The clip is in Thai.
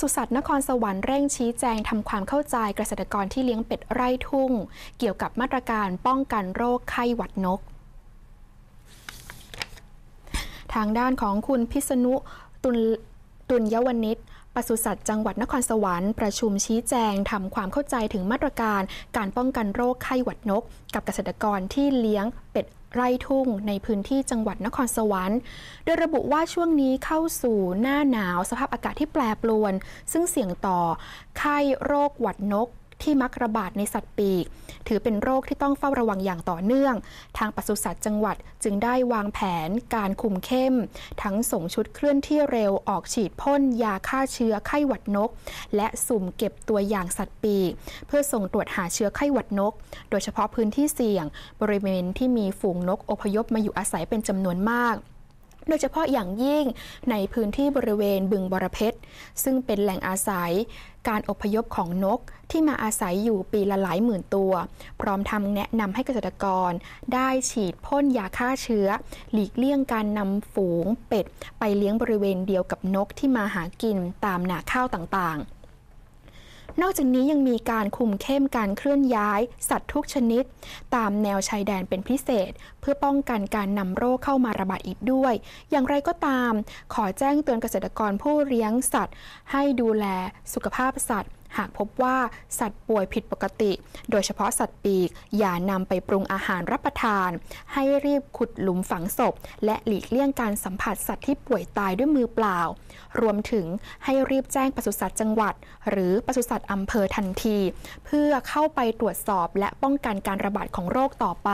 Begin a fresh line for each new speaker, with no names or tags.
ศุสัตว์นครสวรรค์เร่งชี้แจงทำความเข้าใจเกษตรกรที่เลี้ยงเป็ด ไร่ทุ่ง เกี่ยวกับมาตรการป้องกันโรคไข้ หวัดนก ทางด้านของคุณพิษณุตุลตุลยวณิชปศุสัตว์จังหวัดนครสวรรค์ประชุมชี้แจงทำความเข้าใจถึงมาตรการ การป้องกันโรคไข้หวัดนก กับเกษตรกรที่เลี้ยงเป็ดไร่ทุ่งในพื้นที่จังหวัดนครสวรรค์ โดยระบุว่าช่วงนี้เข้าสู่หน้าหนาวสภาพอากาศที่แปรปรวน ซึ่งเสี่ยงต่อ ไข้โรคหวัดนกที่มักระบาดในสัตว์ปีก ถือเป็นโรคที่ต้องเฝ้าระวังอย่างต่อเนื่อง ทางปศุสัตว์จังหวัดจึงได้วางแผนการคุมเข้มทั้งส่งชุดเคลื่อนที่เร็วออกฉีดพ่น ยาฆ่าเชื้อไข้หวัดนก และสุ่มเก็บตัวอย่างสัตว์ปีกเพื่อส่งตรวจหาเชื้อไข้หวัดนก โดยเฉพาะพื้นที่เสี่ยง บริเวณที่มีฝูงนกอพยพมาอยู่อาศัยเป็นจำนวนมากโดยเฉพาะอย่างยิ่งในพื้นที่บริเวณบึงบรเพชรซึ่งเป็นแหล่งอาศัย การอพยพของนกที่มาอาศัยอยู่ปีละหลายหมื่นตัว พร้อมทำแนะนำให้เกษตรกร ได้ฉีดพ่นยาฆ่าเชื้อ หลีกเลี่ยงการนำฝูงเป็ด ไปเลี้ยงบริเวณเดียวกับนกที่มาหากินตามหนาข้าวต่าง ๆนอกจากนี้ยังมีการคุมเข้มการเคลื่อนย้ายสัตว์ทุกชนิดตามแนวชายแดนเป็นพิเศษเพื่อป้องกันการนำโรคเข้ามาระบาดอีกด้วย อย่างไรก็ตามขอแจ้งเตือนเกษตรกรผู้เลี้ยงสัตว์ให้ดูแลสุขภาพสัตว์หากพบว่าสัตว์ป่วยผิดปกติ โดยเฉพาะสัตว์ปีกอย่านำไปปรุงอาหารรับประทาน ให้รีบขุดหลุมฝังศพ และหลีกเลี่ยงการสัมผัสสัตว์ที่ป่วยตายด้วยมือเปล่า รวมถึงให้รีบแจ้งปศุสัตว์จังหวัด หรือปศุสัตว์อำเภอทันที เพื่อเข้าไปตรวจสอบและป้องกันการระบาดของโรคต่อไป